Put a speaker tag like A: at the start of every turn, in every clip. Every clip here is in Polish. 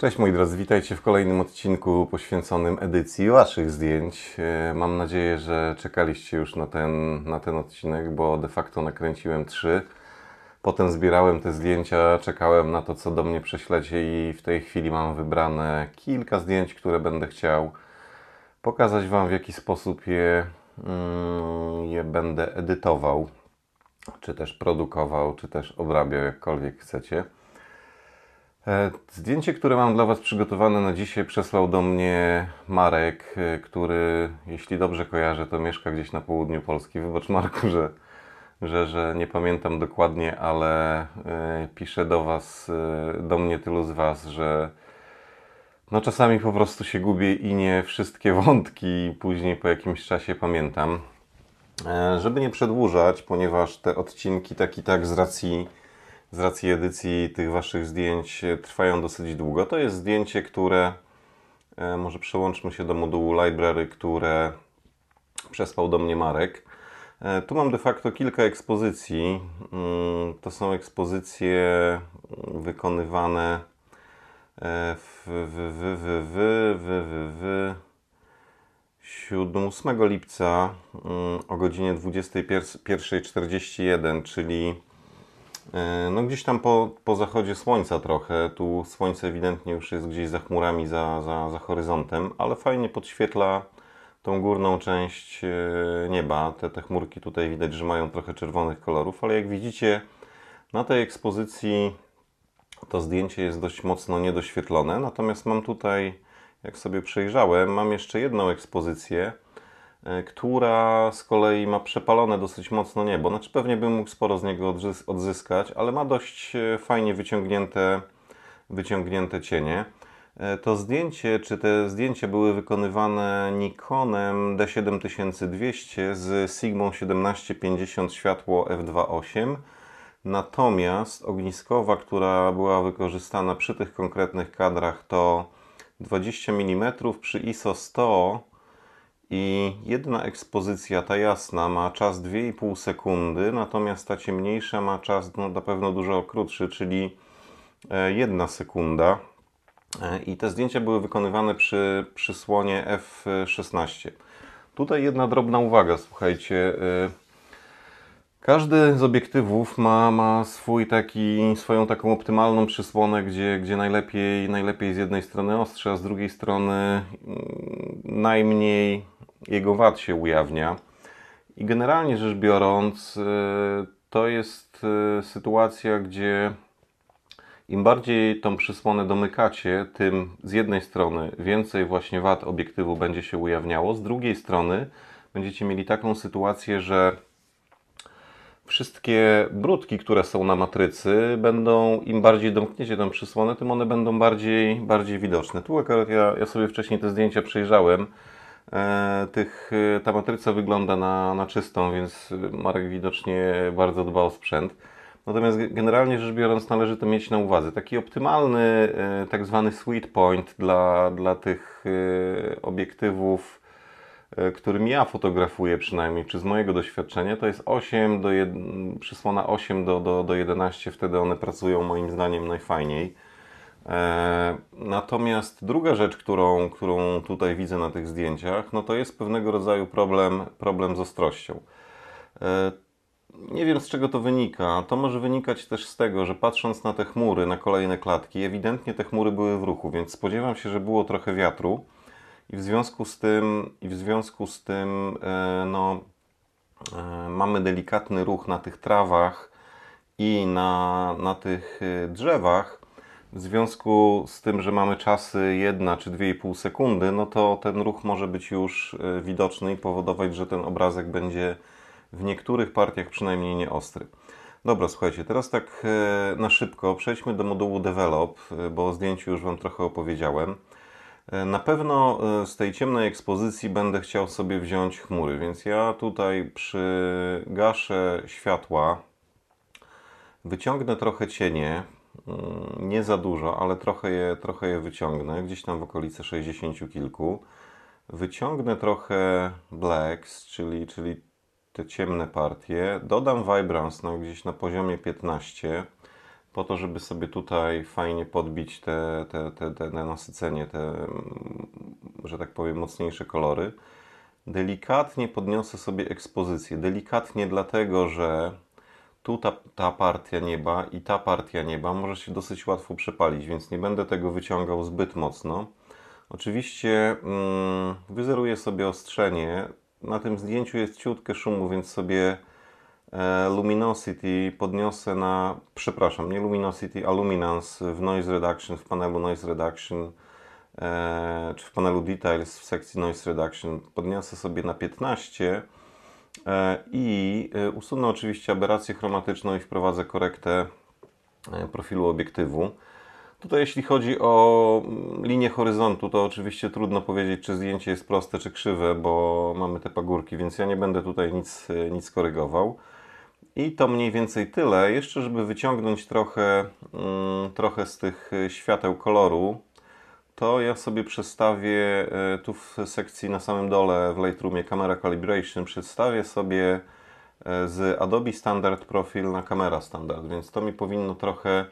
A: Cześć moi drodzy, witajcie w kolejnym odcinku poświęconym edycji Waszych zdjęć. E, mam nadzieję, że czekaliście już na ten, na ten odcinek, bo de facto nakręciłem trzy. Potem zbierałem te zdjęcia, czekałem na to, co do mnie prześlecie i w tej chwili mam wybrane kilka zdjęć, które będę chciał pokazać Wam, w jaki sposób je, mm, je będę edytował, czy też produkował, czy też obrabiał, jakkolwiek chcecie. E, zdjęcie, które mam dla Was przygotowane na dzisiaj, przesłał do mnie Marek, e, który, jeśli dobrze kojarzę, to mieszka gdzieś na południu Polski. Wybacz, Marku, że, że, że nie pamiętam dokładnie, ale e, pisze do Was, do mnie tylu z Was, że no czasami po prostu się gubię i nie wszystkie wątki później po jakimś czasie pamiętam. żeby nie przedłużać, ponieważ te odcinki tak i tak z racji z racji edycji tych Waszych zdjęć e, trwają dosyć długo. To jest zdjęcie, które e, może przełączmy się do modułu library, które przespał do mnie Marek. E, tu mam de facto kilka ekspozycji. Mm, to są ekspozycje mm, wykonywane w, w, w, w, w, w, w, w 7, 8 lipca mm, o godzinie 21.41, czyli E, no gdzieś tam po, po zachodzie słońca trochę, tu słońce ewidentnie już jest gdzieś za chmurami, za, za, za horyzontem, ale fajnie podświetla tą górną część e, nieba. Te, te chmurki tutaj widać, że mają trochę czerwonych kolorów, ale jak widzicie na tej ekspozycji to zdjęcie jest dość mocno niedoświetlone, natomiast mam tutaj, jak sobie przejrzałem, mam jeszcze jedną ekspozycję, E, która z kolei ma przepalone dosyć mocno niebo. Znaczy pewnie bym mógł sporo z niego odzyskać, ale ma dość e, fajnie wyciągnięte, wyciągnięte cienie. E, to zdjęcie, czy te zdjęcia były wykonywane Nikonem D7200 z Sigmą 1750 światło f2.8. Natomiast ogniskowa, która była wykorzystana przy tych konkretnych kadrach to 20 mm przy ISO 100 i jedna ekspozycja, ta jasna, ma czas 2,5 sekundy, natomiast ta ciemniejsza ma czas no, na pewno dużo krótszy, czyli e, jedna sekunda. E, I te zdjęcia były wykonywane przy przysłonie F16. Tutaj jedna drobna uwaga, słuchajcie. E, każdy z obiektywów ma, ma swój taki, swoją taką optymalną przysłonę, gdzie, gdzie najlepiej, najlepiej z jednej strony ostrze, a z drugiej strony mm, najmniej jego wad się ujawnia. I generalnie rzecz biorąc, y, to jest y, sytuacja, gdzie im bardziej tą przysłonę domykacie, tym z jednej strony więcej właśnie wad obiektywu będzie się ujawniało, z drugiej strony będziecie mieli taką sytuację, że wszystkie brudki, które są na matrycy, będą, im bardziej domkniecie tą przysłonę, tym one będą bardziej, bardziej widoczne. Tu akurat ja, ja sobie wcześniej te zdjęcia przejrzałem. E, tych, e, ta matryca wygląda na, na czystą, więc Marek widocznie bardzo dba o sprzęt. Natomiast generalnie rzecz biorąc należy to mieć na uwadze. Taki optymalny e, tak zwany sweet point dla, dla tych obiektywów, którym ja fotografuję przynajmniej, czy z mojego doświadczenia, to jest 8 do 1, przysłona 8 do, do, do 11, wtedy one pracują moim zdaniem najfajniej. E, natomiast druga rzecz, którą, którą tutaj widzę na tych zdjęciach, no to jest pewnego rodzaju problem, problem z ostrością. E, nie wiem z czego to wynika. To może wynikać też z tego, że patrząc na te chmury, na kolejne klatki, ewidentnie te chmury były w ruchu, więc spodziewam się, że było trochę wiatru i w związku z tym, i w związku z tym e, no, mamy delikatny ruch na tych trawach i na, na tych drzewach, w związku z tym, że mamy czasy 1 czy 2,5 sekundy, no to ten ruch może być już e, widoczny i powodować, że ten obrazek będzie w niektórych partiach przynajmniej nieostry. Dobra, słuchajcie, teraz tak e, na szybko przejdźmy do modułu Develop, e, bo o zdjęciu już Wam trochę opowiedziałem. Na pewno z tej ciemnej ekspozycji będę chciał sobie wziąć chmury, więc ja tutaj przygaszę światła, wyciągnę trochę cienie, Mm, nie za dużo, ale trochę je, trochę je wyciągnę, gdzieś tam w okolice 60 kilku. Wyciągnę trochę blacks, czyli, czyli te ciemne partie. Dodam vibrance no, gdzieś na poziomie 15, po to, żeby sobie tutaj fajnie podbić te, te, te, te, te nasycenie, te, mm, że tak powiem, mocniejsze kolory. Delikatnie podniosę sobie ekspozycję. Delikatnie dlatego, że tu ta, ta partia nieba i ta partia nieba może się dosyć łatwo przepalić, więc nie będę tego wyciągał zbyt mocno. Oczywiście mm, wyzeruję sobie ostrzenie. Na tym zdjęciu jest ciutkę szumu, więc sobie e, Luminosity podniosę na, przepraszam, nie Luminosity, a Luminance w Noise Reduction, w panelu Noise Reduction e, czy w panelu Details w sekcji Noise Reduction. Podniosę sobie na 15 E, I e, usunę oczywiście aberrację chromatyczną i wprowadzę korektę e, profilu obiektywu. Tutaj jeśli chodzi o mm, linię horyzontu, to oczywiście trudno powiedzieć, czy zdjęcie jest proste, czy krzywe, bo mamy te pagórki, więc ja nie będę tutaj nic, nic korygował. I to mniej więcej tyle. Jeszcze, żeby wyciągnąć trochę, mm, trochę z tych świateł koloru, to ja sobie przestawię e, tu w sekcji na samym dole w Lightroomie Camera Calibration, przedstawię sobie e, z Adobe Standard Profil na kamera Standard, więc to mi powinno trochę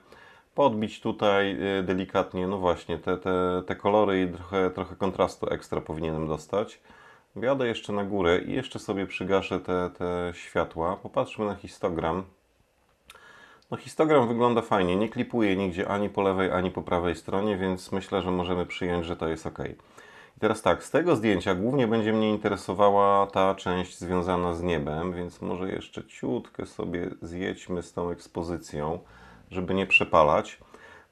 A: podbić tutaj e, delikatnie, no właśnie, te, te, te kolory i trochę, trochę kontrastu ekstra powinienem dostać. Wjadę jeszcze na górę i jeszcze sobie przygaszę te, te światła. Popatrzmy na histogram. No histogram wygląda fajnie, nie klipuje nigdzie ani po lewej, ani po prawej stronie, więc myślę, że możemy przyjąć, że to jest ok. I teraz tak, z tego zdjęcia głównie będzie mnie interesowała ta część związana z niebem, więc może jeszcze ciutkę sobie zjedźmy z tą ekspozycją, żeby nie przepalać.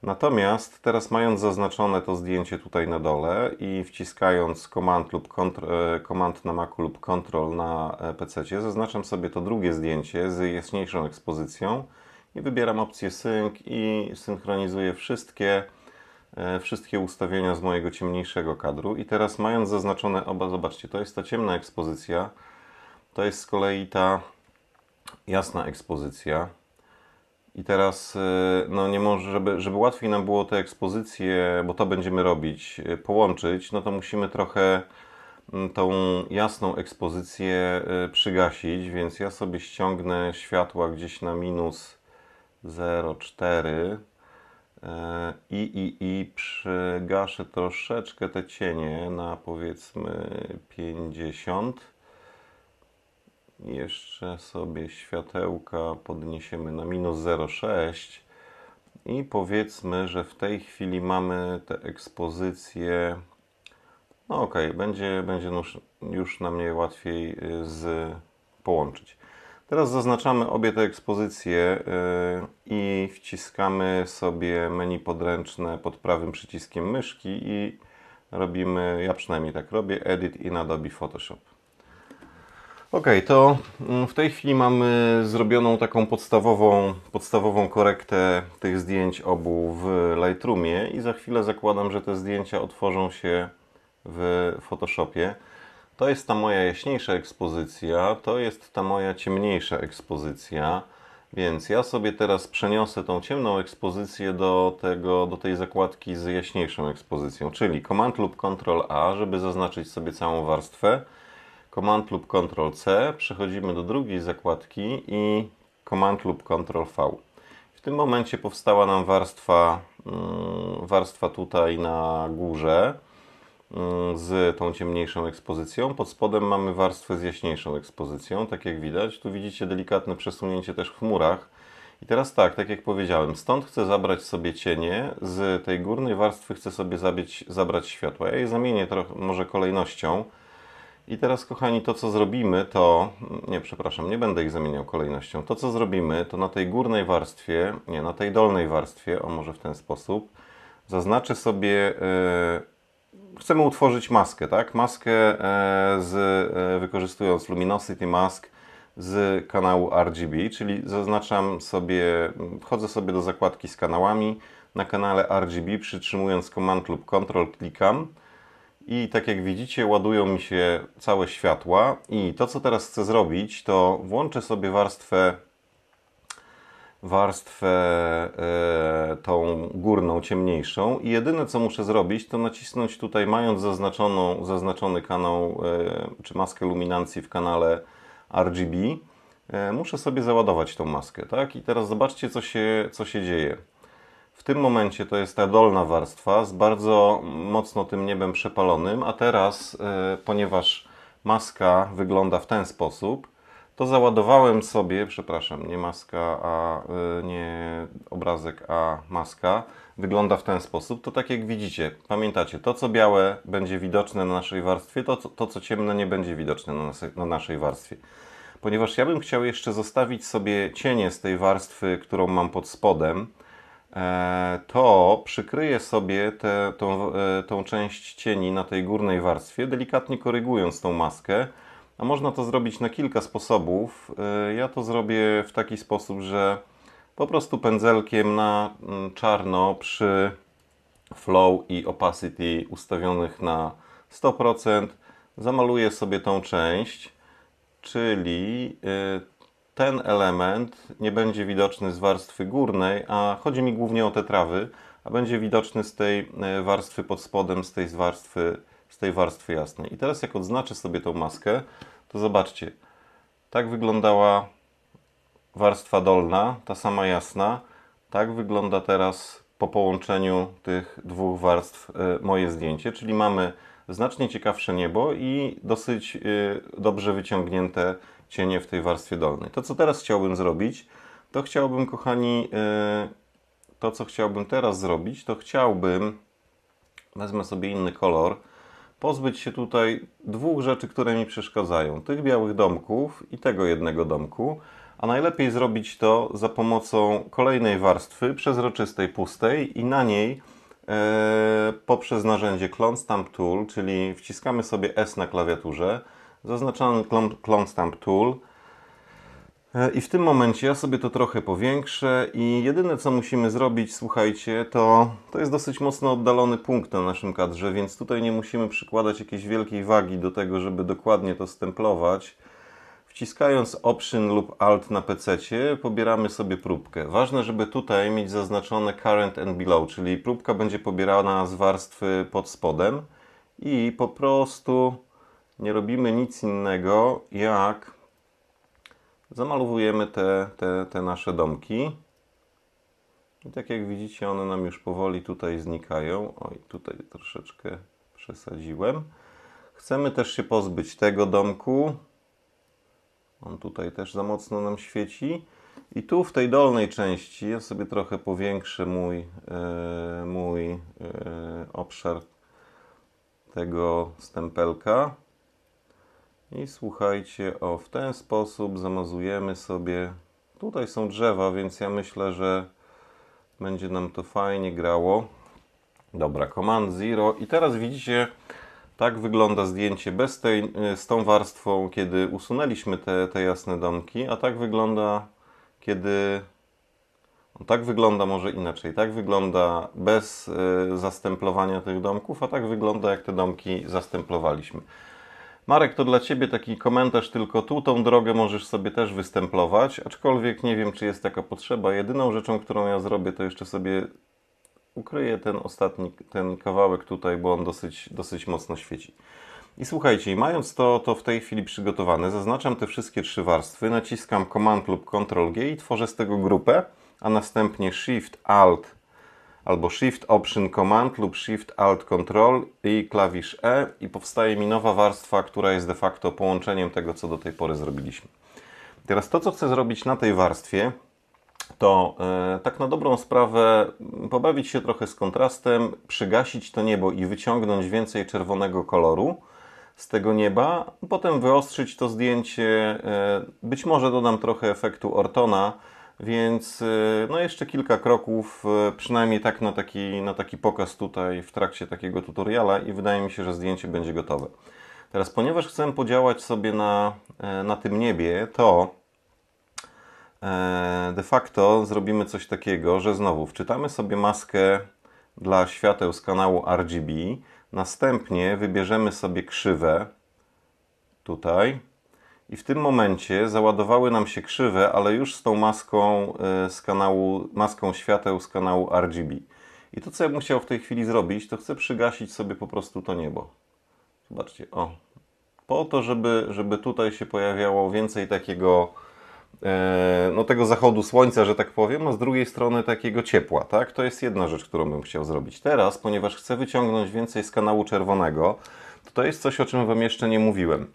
A: Natomiast teraz mając zaznaczone to zdjęcie tutaj na dole i wciskając Command, lub Ctrl, e, Command na Macu lub kontrol na e, PC, zaznaczam sobie to drugie zdjęcie z jaśniejszą ekspozycją i wybieram opcję sync i synchronizuję wszystkie, e, wszystkie ustawienia z mojego ciemniejszego kadru. I teraz mając zaznaczone oba, zobaczcie, to jest ta ciemna ekspozycja, to jest z kolei ta jasna ekspozycja. I teraz, e, no nie może, żeby, żeby łatwiej nam było te ekspozycje, bo to będziemy robić, e, połączyć, no to musimy trochę mm, tą jasną ekspozycję przygasić, więc ja sobie ściągnę światła gdzieś na minus 04 e, i, i, i przygaszę troszeczkę te cienie na powiedzmy 50. Jeszcze sobie światełka podniesiemy na minus 0,6 i powiedzmy, że w tej chwili mamy te ekspozycję. No ok, będzie, będzie już, na mnie łatwiej y, z, połączyć. Teraz zaznaczamy obie te ekspozycje y, i wciskamy sobie menu podręczne pod prawym przyciskiem myszki i robimy, ja przynajmniej tak robię, Edit in Adobe Photoshop. Ok, to mm, w tej chwili mamy zrobioną taką podstawową, podstawową korektę tych zdjęć obu w Lightroomie i za chwilę zakładam, że te zdjęcia otworzą się w Photoshopie. To jest ta moja jaśniejsza ekspozycja, to jest ta moja ciemniejsza ekspozycja. Więc ja sobie teraz przeniosę tą ciemną ekspozycję do, tego, do tej zakładki z jaśniejszą ekspozycją, czyli Command lub Ctrl A, żeby zaznaczyć sobie całą warstwę. Command lub Ctrl C, przechodzimy do drugiej zakładki i Command lub Ctrl V. W tym momencie powstała nam warstwa, mm, warstwa tutaj na górze. Y, z tą ciemniejszą ekspozycją. Pod spodem mamy warstwę z jaśniejszą ekspozycją, tak jak widać. Tu widzicie delikatne przesunięcie też w chmurach. I teraz tak, tak jak powiedziałem, stąd chcę zabrać sobie cienie, z tej górnej warstwy chcę sobie zabić, zabrać światła. Ja je zamienię trochę, może kolejnością. I teraz, kochani, to co zrobimy, to... Nie, przepraszam, nie będę ich zamieniał kolejnością. To co zrobimy, to na tej górnej warstwie, nie, na tej dolnej warstwie, o może w ten sposób, zaznaczę sobie... Yy chcemy utworzyć maskę, tak? Maskę e, z, e, wykorzystując Luminosity Mask z kanału RGB, czyli zaznaczam sobie, wchodzę sobie do zakładki z kanałami, na kanale RGB przytrzymując Command lub control klikam i tak jak widzicie ładują mi się całe światła i to co teraz chcę zrobić to włączę sobie warstwę warstwę e, tą górną, ciemniejszą i jedyne co muszę zrobić to nacisnąć tutaj, mając zaznaczoną, zaznaczony kanał e, czy maskę luminancji w kanale RGB, e, muszę sobie załadować tą maskę, tak? I teraz zobaczcie co się, co się dzieje. W tym momencie to jest ta dolna warstwa z bardzo mocno tym niebem przepalonym, a teraz, ponieważ maska wygląda w ten sposób, to załadowałem sobie, przepraszam, nie maska, a y, nie obrazek, a maska. Wygląda w ten sposób. To tak jak widzicie, pamiętacie, to co białe będzie widoczne na naszej warstwie, to, to co ciemne nie będzie widoczne na, nas, na naszej warstwie. Ponieważ ja bym chciał jeszcze zostawić sobie cienie z tej warstwy, którą mam pod spodem, e, to przykryję sobie tę tą, e, tą część cieni na tej górnej warstwie, delikatnie korygując tą maskę a można to zrobić na kilka sposobów. Y, ja to zrobię w taki sposób, że po prostu pędzelkiem na mm, czarno przy flow i opacity ustawionych na 100% zamaluję sobie tą część, czyli y, ten element nie będzie widoczny z warstwy górnej, a chodzi mi głównie o te trawy, a będzie widoczny z tej y, warstwy pod spodem, z tej warstwy z tej warstwy jasnej. I teraz jak odznaczę sobie tą maskę, to zobaczcie, tak wyglądała warstwa dolna, ta sama jasna, tak wygląda teraz po połączeniu tych dwóch warstw e, moje zdjęcie, czyli mamy znacznie ciekawsze niebo i dosyć e, dobrze wyciągnięte cienie w tej warstwie dolnej. To, co teraz chciałbym zrobić, to chciałbym, kochani, e, to, co chciałbym teraz zrobić, to chciałbym, wezmę sobie inny kolor, pozbyć się tutaj dwóch rzeczy, które mi przeszkadzają. Tych białych domków i tego jednego domku. A najlepiej zrobić to za pomocą kolejnej warstwy przezroczystej, pustej i na niej e, poprzez narzędzie Clone Stamp Tool, czyli wciskamy sobie S na klawiaturze, zaznaczamy Clone Stamp Tool, E, I w tym momencie ja sobie to trochę powiększę i jedyne co musimy zrobić, słuchajcie, to, to jest dosyć mocno oddalony punkt na naszym kadrze, więc tutaj nie musimy przykładać jakiejś wielkiej wagi do tego, żeby dokładnie to stemplować. Wciskając Option lub Alt na PC pobieramy sobie próbkę. Ważne, żeby tutaj mieć zaznaczone Current and Below, czyli próbka będzie pobierana z warstwy pod spodem i po prostu nie robimy nic innego jak zamalowujemy te, te, te nasze domki. I tak jak widzicie, one nam już powoli tutaj znikają. Oj, tutaj troszeczkę przesadziłem. Chcemy też się pozbyć tego domku. On tutaj też za mocno nam świeci. I tu w tej dolnej części, ja sobie trochę powiększę mój, e, mój e, obszar tego stempelka. I słuchajcie, o w ten sposób zamazujemy sobie. Tutaj są drzewa, więc ja myślę, że będzie nam to fajnie grało. Dobra, Command Zero. I teraz widzicie, tak wygląda zdjęcie bez tej, y, z tą warstwą, kiedy usunęliśmy te, te jasne domki, a tak wygląda, kiedy... No tak wygląda może inaczej. Tak wygląda bez y, zastemplowania tych domków, a tak wygląda jak te domki zastęplowaliśmy. Marek, to dla Ciebie taki komentarz tylko tu, tą drogę możesz sobie też wystemplować, aczkolwiek nie wiem, czy jest taka potrzeba. Jedyną rzeczą, którą ja zrobię, to jeszcze sobie ukryję ten ostatni, ten kawałek tutaj, bo on dosyć, dosyć mocno świeci. I słuchajcie, mając to, to w tej chwili przygotowane, zaznaczam te wszystkie trzy warstwy, naciskam Command lub Control G i tworzę z tego grupę, a następnie Shift Alt albo Shift Option Command lub Shift Alt Control i klawisz E i powstaje mi nowa warstwa, która jest de facto połączeniem tego, co do tej pory zrobiliśmy. Teraz to, co chcę zrobić na tej warstwie, to e, tak na dobrą sprawę pobawić się trochę z kontrastem, przygasić to niebo i wyciągnąć więcej czerwonego koloru z tego nieba, potem wyostrzyć to zdjęcie, e, być może dodam trochę efektu Ortona, więc e, no jeszcze kilka kroków, e, przynajmniej tak na taki, na taki pokaz tutaj w trakcie takiego tutoriala i wydaje mi się, że zdjęcie będzie gotowe. Teraz ponieważ chcę podziałać sobie na, e, na tym niebie, to de facto zrobimy coś takiego, że znowu wczytamy sobie maskę dla świateł z kanału RGB, następnie wybierzemy sobie krzywę tutaj, i w tym momencie załadowały nam się krzywe, ale już z tą maską e, z kanału, maską świateł z kanału RGB. I to, co ja bym chciał w tej chwili zrobić, to chcę przygasić sobie po prostu to niebo. Zobaczcie, o. Po to, żeby, żeby tutaj się pojawiało więcej takiego, e, no tego zachodu słońca, że tak powiem, a z drugiej strony takiego ciepła, tak? To jest jedna rzecz, którą bym chciał zrobić. Teraz, ponieważ chcę wyciągnąć więcej z kanału czerwonego, to, to jest coś, o czym Wam jeszcze nie mówiłem.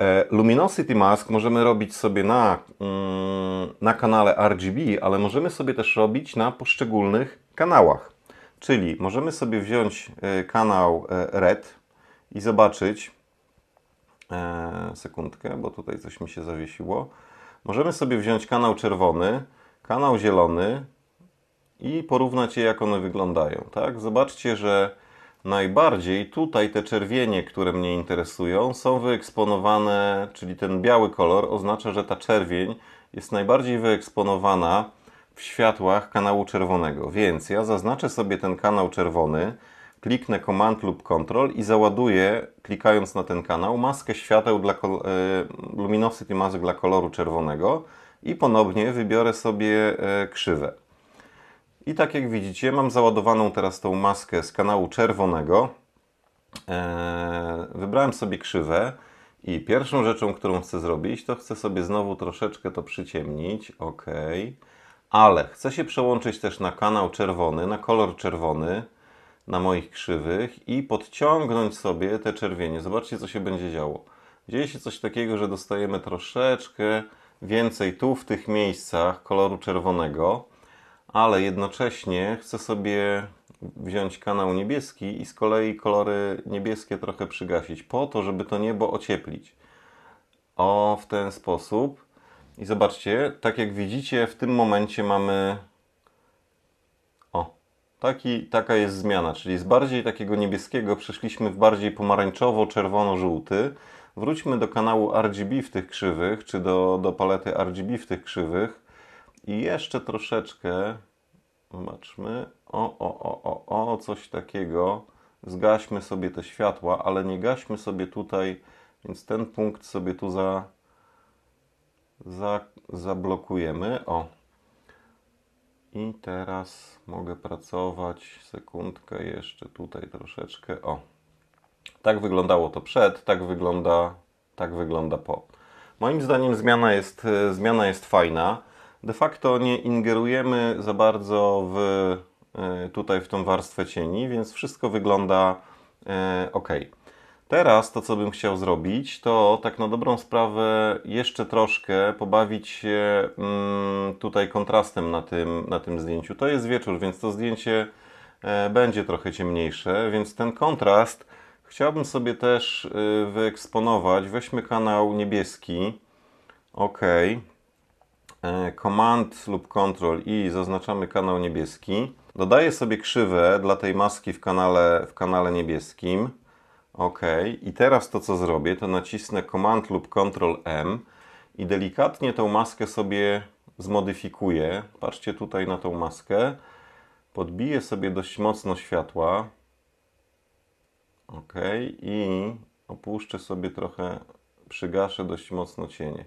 A: E, Luminosity mask możemy robić sobie na, mm, na kanale RGB, ale możemy sobie też robić na poszczególnych kanałach. Czyli możemy sobie wziąć e, kanał e, red i zobaczyć, sekundkę, bo tutaj coś mi się zawiesiło. Możemy sobie wziąć kanał czerwony, kanał zielony i porównać je, jak one wyglądają. Tak? Zobaczcie, że Najbardziej tutaj te czerwienie, które mnie interesują, są wyeksponowane, czyli ten biały kolor oznacza, że ta czerwień jest najbardziej wyeksponowana w światłach kanału czerwonego. Więc ja zaznaczę sobie ten kanał czerwony, kliknę Command lub Control i załaduję, klikając na ten kanał, maskę świateł dla e, luminosity mask dla koloru czerwonego i ponownie wybiorę sobie e, krzywę. I tak jak widzicie, mam załadowaną teraz tą maskę z kanału czerwonego. Eee, wybrałem sobie krzywę i pierwszą rzeczą, którą chcę zrobić, to chcę sobie znowu troszeczkę to przyciemnić. Ok. Ale chcę się przełączyć też na kanał czerwony, na kolor czerwony na moich krzywych i podciągnąć sobie te czerwienie. Zobaczcie, co się będzie działo. Dzieje się coś takiego, że dostajemy troszeczkę więcej tu w tych miejscach koloru czerwonego ale jednocześnie chcę sobie wziąć kanał niebieski i z kolei kolory niebieskie trochę przygasić, po to, żeby to niebo ocieplić. O, w ten sposób. I zobaczcie, tak jak widzicie, w tym momencie mamy. O, taki, taka jest zmiana, czyli z bardziej takiego niebieskiego przeszliśmy w bardziej pomarańczowo-czerwono-żółty. Wróćmy do kanału RGB w tych krzywych, czy do, do palety RGB w tych krzywych i jeszcze troszeczkę, zobaczmy, o, o, o, o, o, coś takiego. Zgaśmy sobie te światła, ale nie gaśmy sobie tutaj, więc ten punkt sobie tu za, za, zablokujemy. O. I teraz mogę pracować sekundkę jeszcze tutaj troszeczkę. O. Tak wyglądało to przed, tak wygląda, tak wygląda po. Moim zdaniem zmiana jest, e, zmiana jest fajna de facto nie ingerujemy za bardzo w, e, tutaj w tą warstwę cieni, więc wszystko wygląda e, ok. Teraz to, co bym chciał zrobić, to tak na dobrą sprawę jeszcze troszkę pobawić się mm, tutaj kontrastem na tym, na tym zdjęciu. To jest wieczór, więc to zdjęcie e, będzie trochę ciemniejsze, więc ten kontrast chciałbym sobie też wyeksponować. Weźmy kanał niebieski. OK. E, Command lub Control i zaznaczamy kanał niebieski. Dodaję sobie krzywę dla tej maski w kanale, w kanale niebieskim. OK. I teraz to co zrobię, to nacisnę Command lub Control M i delikatnie tą maskę sobie zmodyfikuję. Patrzcie tutaj na tą maskę. Podbiję sobie dość mocno światła. OK. I opuszczę sobie trochę, przygaszę dość mocno cienie.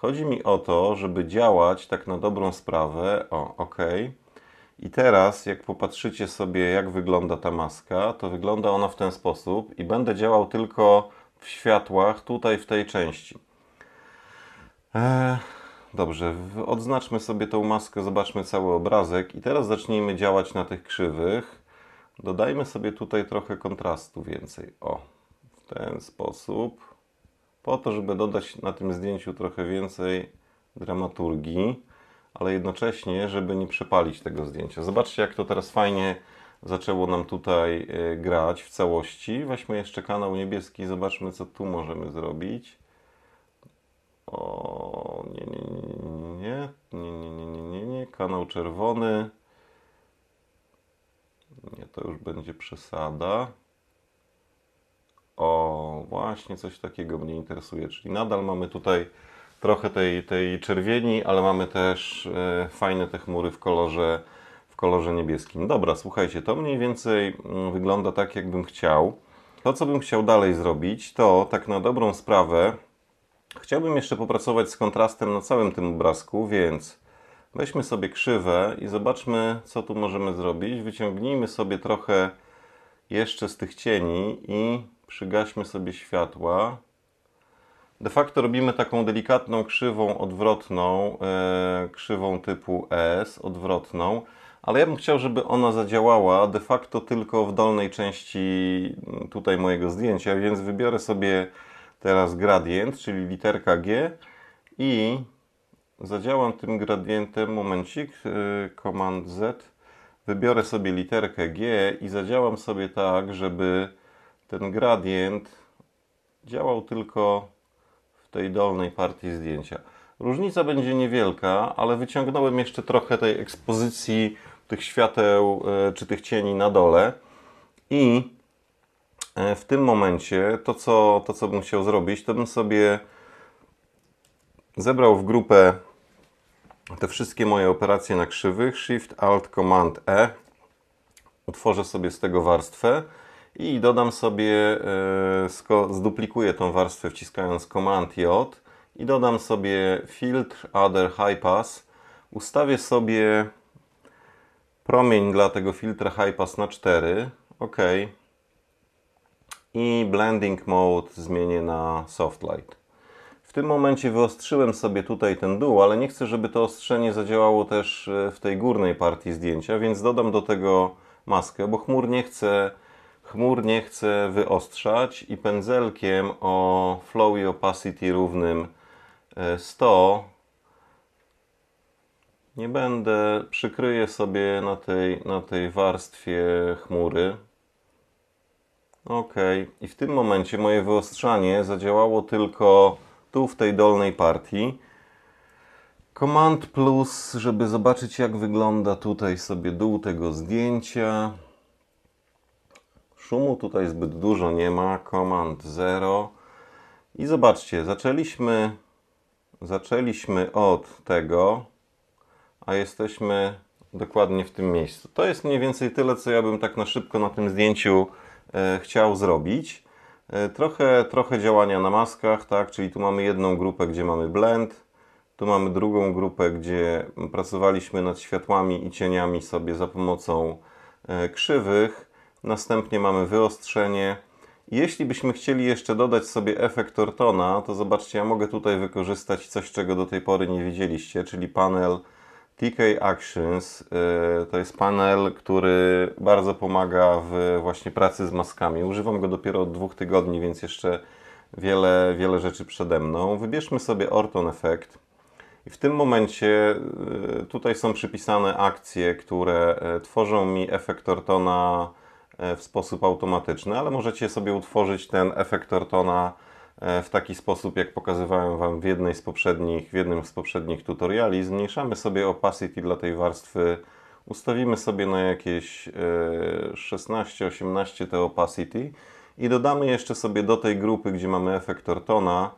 A: Chodzi mi o to, żeby działać tak na dobrą sprawę. O, ok. I teraz, jak popatrzycie sobie, jak wygląda ta maska, to wygląda ona w ten sposób i będę działał tylko w światłach tutaj w tej części. Eee, dobrze, odznaczmy sobie tą maskę, zobaczmy cały obrazek i teraz zacznijmy działać na tych krzywych. Dodajmy sobie tutaj trochę kontrastu więcej. O, w ten sposób po to, żeby dodać na tym zdjęciu trochę więcej dramaturgii, ale jednocześnie, żeby nie przepalić tego zdjęcia. Zobaczcie, jak to teraz fajnie zaczęło nam tutaj grać w całości. Weźmy jeszcze kanał niebieski, zobaczmy, co tu możemy zrobić. O, nie, nie, nie, nie, nie, nie, nie, nie, nie, kanał czerwony. Nie, to już będzie przesada. O, właśnie coś takiego mnie interesuje, czyli nadal mamy tutaj trochę tej, tej czerwieni, ale mamy też e, fajne te chmury w kolorze, w kolorze niebieskim. Dobra, słuchajcie, to mniej więcej mm, wygląda tak, jakbym chciał. To, co bym chciał dalej zrobić, to tak na dobrą sprawę chciałbym jeszcze popracować z kontrastem na całym tym obrazku, więc weźmy sobie krzywę i zobaczmy, co tu możemy zrobić. Wyciągnijmy sobie trochę jeszcze z tych cieni i przygaśmy sobie światła. De facto robimy taką delikatną krzywą odwrotną, e, krzywą typu S, odwrotną, ale ja bym chciał, żeby ona zadziałała de facto tylko w dolnej części tutaj mojego zdjęcia, więc wybiorę sobie teraz gradient, czyli literka G i zadziałam tym gradientem, momencik, Command e, Z, wybiorę sobie literkę G i zadziałam sobie tak, żeby ten gradient działał tylko w tej dolnej partii zdjęcia. Różnica będzie niewielka, ale wyciągnąłem jeszcze trochę tej ekspozycji tych świateł e, czy tych cieni na dole i e, w tym momencie to co, to, co bym chciał zrobić, to bym sobie zebrał w grupę te wszystkie moje operacje na krzywych, Shift, Alt, Command, E, utworzę sobie z tego warstwę i dodam sobie, e, zduplikuję tą warstwę wciskając Command J i dodam sobie filtr Other High Pass, ustawię sobie promień dla tego filtra High Pass na 4, OK. I blending mode zmienię na soft light. W tym momencie wyostrzyłem sobie tutaj ten dół, ale nie chcę, żeby to ostrzenie zadziałało też e, w tej górnej partii zdjęcia, więc dodam do tego maskę, bo chmur nie chcę, chmur nie chcę wyostrzać i pędzelkiem o flow i opacity równym 100 e, nie będę, przykryję sobie na tej, na tej warstwie chmury. Ok, i w tym momencie moje wyostrzanie zadziałało tylko tu w tej dolnej partii. Command plus, żeby zobaczyć jak wygląda tutaj sobie dół tego zdjęcia. Szumu tutaj zbyt dużo nie ma. Command 0. I zobaczcie, zaczęliśmy, zaczęliśmy od tego, a jesteśmy dokładnie w tym miejscu. To jest mniej więcej tyle, co ja bym tak na szybko na tym zdjęciu e, chciał zrobić. E, trochę, trochę działania na maskach, tak? czyli tu mamy jedną grupę, gdzie mamy blend, tu mamy drugą grupę, gdzie pracowaliśmy nad światłami i cieniami sobie za pomocą e, krzywych. Następnie mamy wyostrzenie. Jeśli byśmy chcieli jeszcze dodać sobie efekt Ortona, to zobaczcie, ja mogę tutaj wykorzystać coś, czego do tej pory nie widzieliście, czyli panel TK Actions y, to jest panel, który bardzo pomaga w właśnie pracy z maskami. Używam go dopiero od dwóch tygodni, więc jeszcze wiele, wiele rzeczy przede mną. Wybierzmy sobie Orton Effect. I w tym momencie y, tutaj są przypisane akcje, które y, tworzą mi efekt Ortona w sposób automatyczny, ale możecie sobie utworzyć ten efekt Ortona E, w taki sposób, jak pokazywałem Wam w, jednej z poprzednich, w jednym z poprzednich tutoriali. Zmniejszamy sobie opacity dla tej warstwy. Ustawimy sobie na jakieś 16-18 e, te opacity i dodamy jeszcze sobie do tej grupy, gdzie mamy efekt Ortona,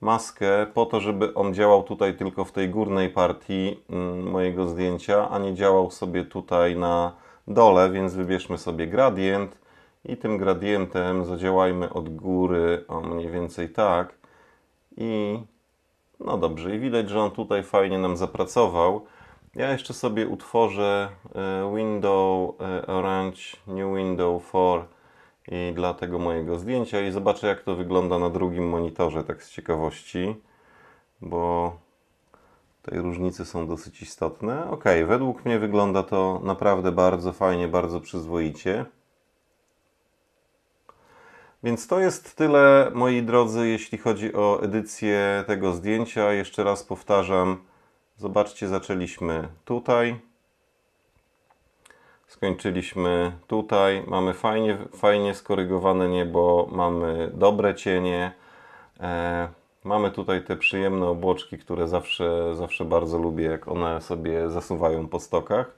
A: maskę po to, żeby on działał tutaj tylko w tej górnej partii mm, mojego zdjęcia, a nie działał sobie tutaj na dole, więc wybierzmy sobie gradient i tym gradientem zadziałajmy od góry, o mniej więcej tak. I no dobrze, i widać, że on tutaj fajnie nam zapracował. Ja jeszcze sobie utworzę e, window e, orange, new window for i dla tego mojego zdjęcia i zobaczę jak to wygląda na drugim monitorze, tak z ciekawości, bo tej różnice są dosyć istotne. Ok, według mnie wygląda to naprawdę bardzo fajnie, bardzo przyzwoicie. Więc to jest tyle, moi drodzy, jeśli chodzi o edycję tego zdjęcia. Jeszcze raz powtarzam, zobaczcie, zaczęliśmy tutaj. Skończyliśmy tutaj. Mamy fajnie, fajnie skorygowane niebo, mamy dobre cienie. E, mamy tutaj te przyjemne obłoczki, które zawsze, zawsze bardzo lubię, jak one sobie zasuwają po stokach.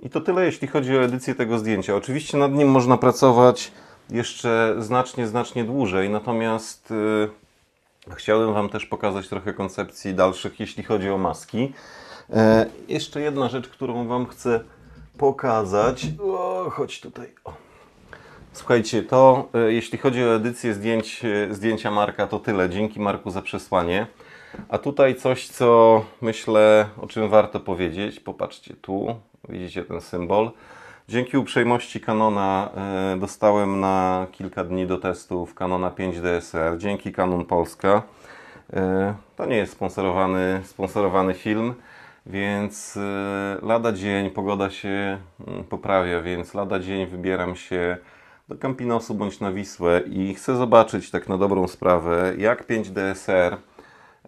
A: I to tyle, jeśli chodzi o edycję tego zdjęcia. Oczywiście nad nim można pracować jeszcze znacznie, znacznie dłużej. Natomiast y, chciałbym Wam też pokazać trochę koncepcji dalszych, jeśli chodzi o maski. E, jeszcze jedna rzecz, którą Wam chcę pokazać. O, chodź tutaj. O. Słuchajcie, to y, jeśli chodzi o edycję zdjęć, y, zdjęcia Marka, to tyle. Dzięki Marku za przesłanie. A tutaj coś, co myślę, o czym warto powiedzieć. Popatrzcie tu, widzicie ten symbol. Dzięki uprzejmości Canona e, dostałem na kilka dni do testów Canona 5 DSR. Dzięki Canon Polska. E, to nie jest sponsorowany, sponsorowany film, więc e, lada dzień, pogoda się mm, poprawia, więc lada dzień wybieram się do Campinosu bądź na Wisłę i chcę zobaczyć tak na dobrą sprawę, jak 5 DSR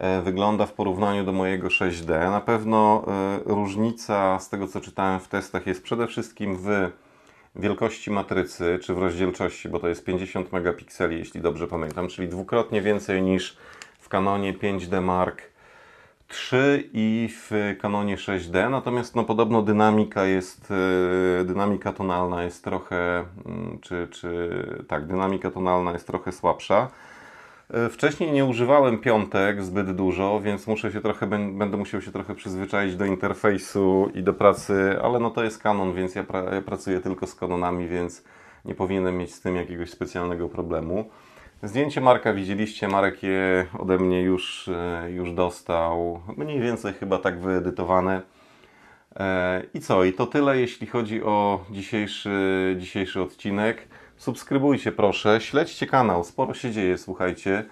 A: E, wygląda w porównaniu do mojego 6D. Na pewno e, różnica z tego, co czytałem w testach, jest przede wszystkim w wielkości matrycy, czy w rozdzielczości, bo to jest 50 megapikseli, jeśli dobrze pamiętam, czyli dwukrotnie więcej niż w Canonie 5D Mark III i w Canonie 6D. Natomiast no, podobno dynamika jest, e, dynamika tonalna jest trochę, mm, czy, czy tak, dynamika tonalna jest trochę słabsza. E, wcześniej nie używałem piątek zbyt dużo, więc muszę się trochę, będę musiał się trochę przyzwyczaić do interfejsu i do pracy, ale no to jest kanon, więc ja, pra, ja pracuję tylko z kanonami, więc nie powinienem mieć z tym jakiegoś specjalnego problemu. Zdjęcie Marka widzieliście, Marek je ode mnie już, e, już dostał, mniej więcej chyba tak wyedytowane. E, I co, i to tyle jeśli chodzi o dzisiejszy, dzisiejszy odcinek. Subskrybujcie proszę, śledźcie kanał, sporo się dzieje, słuchajcie.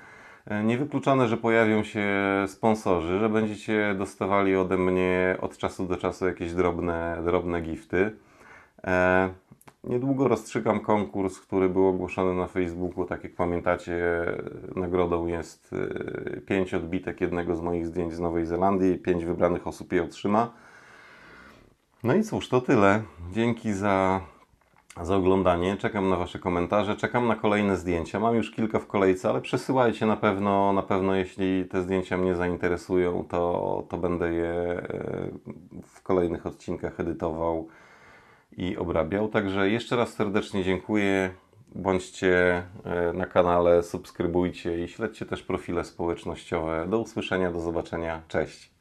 A: E, niewykluczone, że pojawią się sponsorzy, że będziecie dostawali ode mnie od czasu do czasu jakieś drobne, drobne gifty. E, niedługo rozstrzygam konkurs, który był ogłoszony na Facebooku. Tak jak pamiętacie, nagrodą jest 5 e, odbitek jednego z moich zdjęć z Nowej Zelandii. 5 wybranych osób je otrzyma. No i cóż, to tyle. Dzięki za za oglądanie. Czekam na Wasze komentarze, czekam na kolejne zdjęcia. Mam już kilka w kolejce, ale przesyłajcie na pewno, na pewno jeśli te zdjęcia mnie zainteresują, to, to będę je e, w kolejnych odcinkach edytował i obrabiał. Także jeszcze raz serdecznie dziękuję. Bądźcie e, na kanale, subskrybujcie i śledźcie też profile społecznościowe. Do usłyszenia, do zobaczenia. Cześć.